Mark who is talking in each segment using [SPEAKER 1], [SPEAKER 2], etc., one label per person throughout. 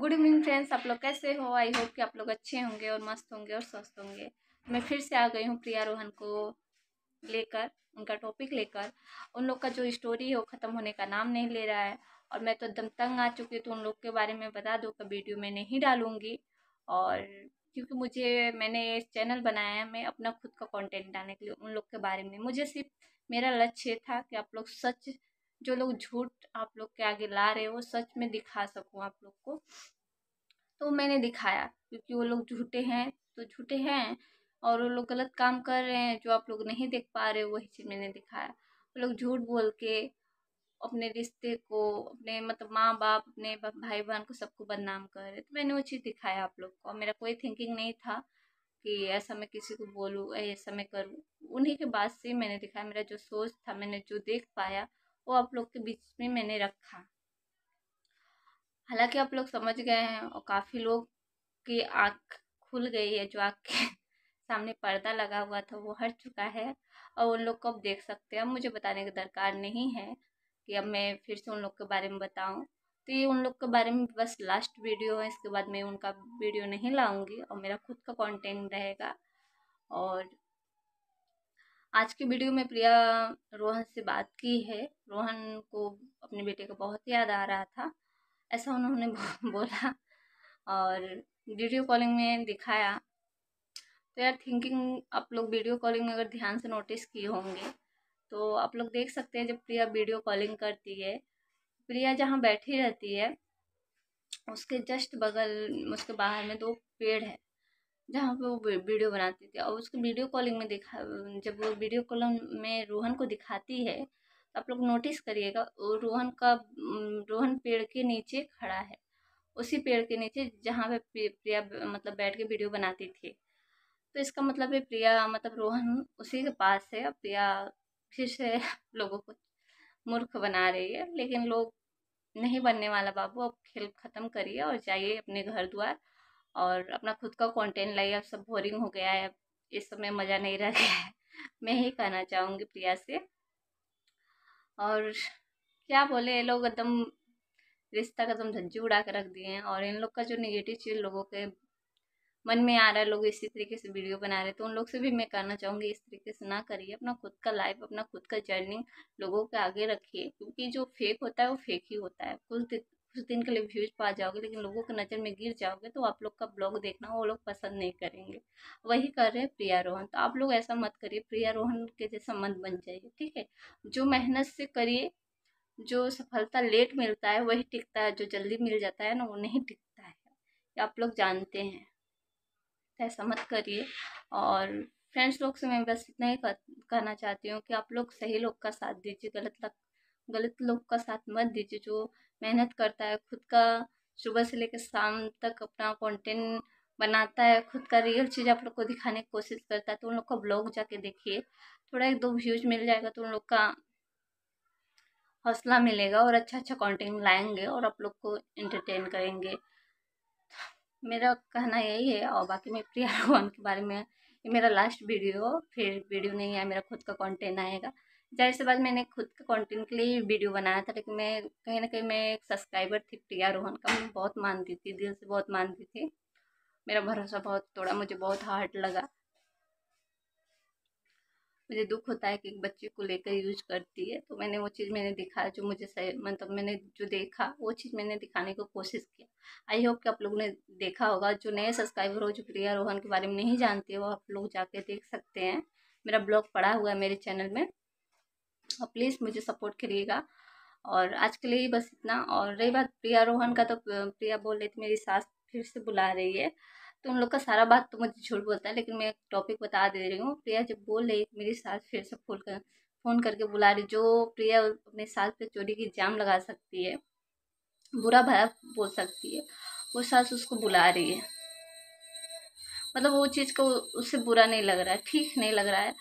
[SPEAKER 1] good evening friends आप लोग कैसे हो आई होप कि आप लोग अच्छे होंगे और मस्त होंगे और स्वस्थ होंगे मैं फिर से आ गई हूँ प्रिया रोहन को लेकर उनका टॉपिक लेकर उन लोग का जो स्टोरी है वो ख़त्म होने का नाम नहीं ले रहा है और मैं तो एकदम तंग आ चुकी हूँ तो उन लोग के बारे में बता दो कि वीडियो मैं नहीं डालूँगी और क्योंकि मुझे मैंने चैनल बनाया है मैं अपना खुद का कॉन्टेंट डालने के लिए उन लोग के बारे में मुझे सिर्फ मेरा लक्ष्य था कि आप लोग सच जो लोग झूठ आप लोग के आगे ला रहे हो सच में दिखा सकूँ आप लोग तो मैंने दिखाया क्योंकि वो लोग झूठे हैं तो झूठे हैं और वो लोग गलत काम कर रहे हैं जो आप लोग नहीं देख पा रहे वही चीज़ मैंने दिखाया वो लोग झूठ बोल के अपने रिश्ते को अपने मतलब माँ बाप अपने भाई बहन को सबको बदनाम कर रहे तो मैंने वो चीज़ दिखाया आप लोग को मेरा कोई थिंकिंग नहीं था कि ऐसा मैं किसी को बोलूँ ऐसा मैं करूँ उन्हीं के बाद से मैंने दिखाया मेरा जो सोच था मैंने जो देख पाया वो आप लोग के बीच में मैंने रखा हालांकि आप लोग समझ गए हैं और काफ़ी लोग की आँख खुल गई है जो आँख के सामने पर्दा लगा हुआ था वो हट चुका है और उन लोग को अब देख सकते हैं अब मुझे बताने की दरकार नहीं है कि अब मैं फिर से उन लोग के बारे में बताऊं तो ये उन लोग के बारे में बस लास्ट वीडियो है इसके बाद मैं उनका वीडियो नहीं लाऊंगी और मेरा खुद का कंटेंट रहेगा और आज की वीडियो में प्रिया रोहन से बात की है रोहन को अपने बेटे का बहुत याद आ रहा था ऐसा उन्होंने बोला और वीडियो कॉलिंग में दिखाया तो यार थिंकिंग आप लोग वीडियो कॉलिंग में अगर ध्यान से नोटिस किए होंगे तो आप लोग देख सकते हैं जब प्रिया वीडियो कॉलिंग करती है प्रिया जहाँ बैठी रहती है उसके जस्ट बगल उसके बाहर में दो पेड़ है जहाँ पे वो वीडियो बनाती थी और उसको वीडियो कॉलिंग में दिखा जब वो वीडियो कॉलिंग में रोहन को दिखाती है आप लोग नोटिस करिएगा रोहन का रोहन पेड़ के नीचे खड़ा है उसी पेड़ के नीचे जहाँ पे प्रिया मतलब बैठ के वीडियो बनाती थी तो इसका मतलब है प्रिया मतलब रोहन उसी के पास है प्रिया फिर से लोगों को मूर्ख बना रही है लेकिन लोग नहीं बनने वाला बाबू अब खेल ख़त्म करिए और जाइए अपने घर द्वार और अपना खुद का कंटेंट लाइए अब सब बोरिंग हो गया है इस समय मज़ा नहीं रह गया है मैं ही कहना चाहूँगी प्रिया से और क्या बोले ये लोग एकदम रिश्ता का एकदम धज्जी उड़ा कर रख दिए हैं और इन लोग का जो निगेटिव चीज़ लोगों के मन में आ रहा है लोग इसी तरीके से वीडियो बना रहे तो उन लोग से भी मैं कहना चाहूँगी इस तरीके से ना करिए अपना खुद का लाइफ अपना खुद का जर्नी लोगों के आगे रखिए क्योंकि जो फेक होता है वो फेक ही होता है कुछ कुछ दिन के लिए व्यूज पा जाओगे लेकिन लोगों के नज़र में गिर जाओगे तो आप लोग का ब्लॉग देखना वो लोग पसंद नहीं करेंगे वही कर रहे हैं प्रिया रोहन तो आप लोग ऐसा मत करिए प्रिया रोहन के जैसा मत बन जाइए ठीक है जो मेहनत से करिए जो सफलता लेट मिलता है वही टिकता है जो जल्दी मिल जाता है ना वो नहीं टिकता है ये आप लोग जानते हैं तो ऐसा मत करिए और फ्रेंड्स लोग से मैं बस इतना ही कहना चाहती हूँ कि आप लोग सही लोग का साथ दीजिए गलत लग गलत लोग का साथ मत दीजिए जो मेहनत करता है खुद का सुबह से लेकर शाम तक अपना कंटेंट बनाता है खुद का रियल चीज़ आप लोग को दिखाने की कोशिश करता है तो उन लोग का ब्लॉग जाके देखिए थोड़ा एक दो व्यूज मिल जाएगा तो उन लोग का हौसला मिलेगा और अच्छा अच्छा कंटेंट लाएंगे और आप लोग को एंटरटेन करेंगे मेरा कहना यही है और बाकी मैं प्रिया भगवान के बारे में ये मेरा लास्ट वीडियो फिर वीडियो नहीं आया मेरा खुद का कॉन्टेंट आएगा जाहिर सी बात मैंने खुद के कंटेंट के लिए वीडियो बनाया था लेकिन मैं कहीं ना कहीं मैं एक सब्सक्राइबर थी प्रिया रोहन का मैं बहुत मानती थी दिल से बहुत मानती थी मेरा भरोसा बहुत तोड़ा मुझे बहुत हार्ड लगा मुझे दुख होता है कि एक बच्चे को लेकर यूज करती है तो मैंने वो चीज़ मैंने दिखाया जो मुझे सही मतलब मैंने जो देखा वो चीज़ मैंने दिखाने की कोशिश किया आई होप कि आप लोगों ने देखा होगा जो नए सब्सक्राइबर हो जो प्रिया रोहन के बारे में नहीं जानते वो आप लोग जाके देख सकते हैं मेरा ब्लॉग पड़ा हुआ है मेरे चैनल में प्लीज़ तो मुझे सपोर्ट करिएगा और आज के लिए ही बस इतना और रही बात प्रिया रोहन का तो प्रिया बोल रही थी मेरी सास फिर से बुला रही है तो उन लोग का सारा बात तो मुझे झूठ बोलता है लेकिन मैं एक टॉपिक बता दे रही हूँ प्रिया जब बोल रही मेरी सास फिर से फोन कर फ़ोन करके बुला रही जो प्रिया अपने सास पे चोरी की जाम लगा सकती है बुरा भरा बोल सकती है वो सास उसको बुला रही है मतलब वो चीज़ को उससे बुरा नहीं लग रहा है ठीक नहीं लग रहा है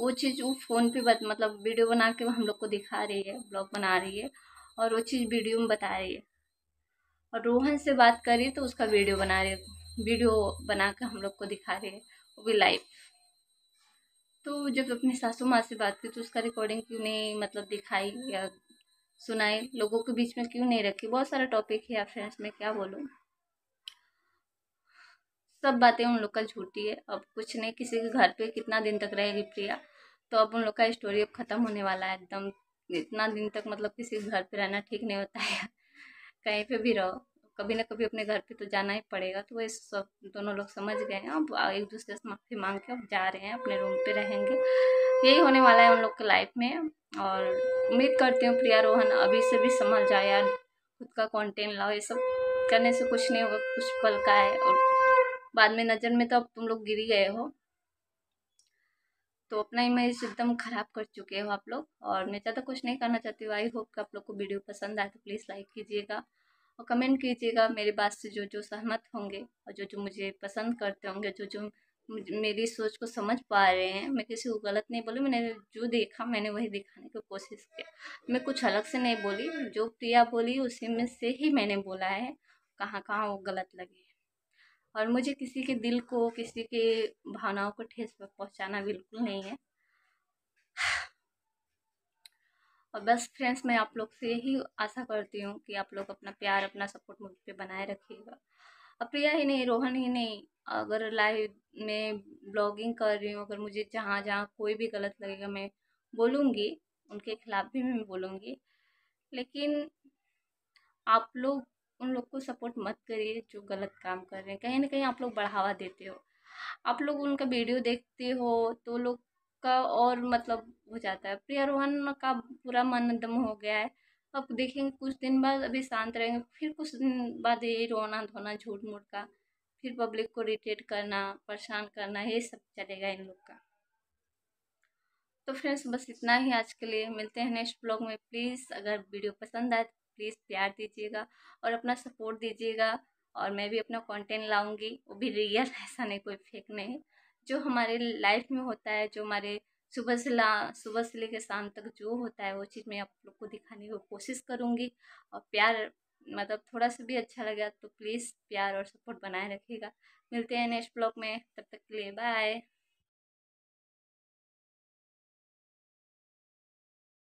[SPEAKER 1] वो चीज़ वो फ़ोन पे बत, मतलब वीडियो बना के हम लोग को दिखा रही है ब्लॉग बना रही है और वो चीज़ वीडियो में बता रही है और रोहन से बात है तो उसका वीडियो बना रही है वीडियो बना के हम लोग को दिखा रही है वो भी लाइव तो जब अपनी सासू माँ से बात की तो उसका रिकॉर्डिंग क्यों नहीं मतलब दिखाई या सुनाई लोगों के बीच में क्यों नहीं रखी बहुत सारा टॉपिक है फ्रेंड्स में क्या बोलूँ सब बातें उन लोग का झूठी है अब कुछ नहीं किसी के घर पे कितना दिन तक रहेगी प्रिया तो अब उन लोग का स्टोरी अब ख़त्म होने वाला है एकदम इतना दिन तक मतलब किसी घर पे रहना ठीक नहीं होता है कहीं पे भी रहो कभी ना कभी अपने घर पे तो जाना ही पड़ेगा तो वो सब दोनों लोग समझ गए हैं अब एक दूसरे से माफ़ी मांग के अब जा रहे हैं अपने रूम पे रहेंगे यही होने वाला है उन लोग के लाइफ में और उम्मीद करती हूँ प्रिया रोहन अभी से भी संभल जाए यार खुद का कंटेंट लाओ ये सब करने से कुछ नहीं होगा कुछ पल का है और बाद में नज़र में तो अब तुम लोग ही गए हो तो अपना इमेज एकदम ख़राब कर चुके हो आप लोग और मैं ज़्यादा कुछ नहीं करना चाहती हूँ आई होप कि आप लोग को वीडियो पसंद आए तो प्लीज़ लाइक कीजिएगा और कमेंट कीजिएगा मेरे बात से जो जो सहमत होंगे और जो जो मुझे पसंद करते होंगे जो जो मेरी सोच को समझ पा रहे हैं मैं किसी को गलत नहीं बोली मैंने जो देखा मैंने वही दिखाने की कोशिश किया मैं कुछ अलग से नहीं बोली जो प्रिया बोली उसी में से ही मैंने बोला है कहाँ कहाँ वो गलत लगे और मुझे किसी के दिल को किसी के भावनाओं को ठेस पहुंचाना बिल्कुल नहीं है और बस फ्रेंड्स मैं आप लोग से यही आशा करती हूँ कि आप लोग अपना प्यार अपना सपोर्ट मुझ पर बनाए रखिएगा और प्रिया ही नहीं रोहन ही नहीं अगर लाइव में ब्लॉगिंग कर रही हूँ अगर मुझे जहाँ जहाँ कोई भी गलत लगेगा मैं बोलूँगी उनके खिलाफ़ भी मैं बोलूँगी लेकिन आप लोग उन लोग को सपोर्ट मत करिए जो गलत काम कर रहे हैं कहीं ना कहीं आप लोग बढ़ावा देते हो आप लोग उनका वीडियो देखते हो तो लोग का और मतलब हो जाता है प्रिय रोहन का पूरा मन दम हो गया है अब देखेंगे कुछ दिन बाद अभी शांत रहेंगे फिर कुछ दिन बाद ये रोना धोना झूठ मूठ का फिर पब्लिक को रिटेट करना परेशान करना ये सब चलेगा इन लोग का तो फ्रेंड्स बस इतना ही आज के लिए मिलते हैं नेक्स्ट ब्लॉग में प्लीज़ अगर वीडियो पसंद आए तो प्लीज़ प्यार दीजिएगा और अपना सपोर्ट दीजिएगा और मैं भी अपना कंटेंट लाऊंगी वो भी रियल ऐसा नहीं कोई फेक नहीं जो हमारे लाइफ में होता है जो हमारे सुबह से ला सुबह से लेकर शाम तक जो होता है वो चीज़ मैं आप लोग को दिखाने की कोशिश करूँगी और प्यार मतलब थोड़ा सा भी अच्छा लगे तो प्लीज़ प्यार और सपोर्ट बनाए रखिएगा मिलते हैं नेक्स्ट ब्लॉग में तब तक के लिए बाय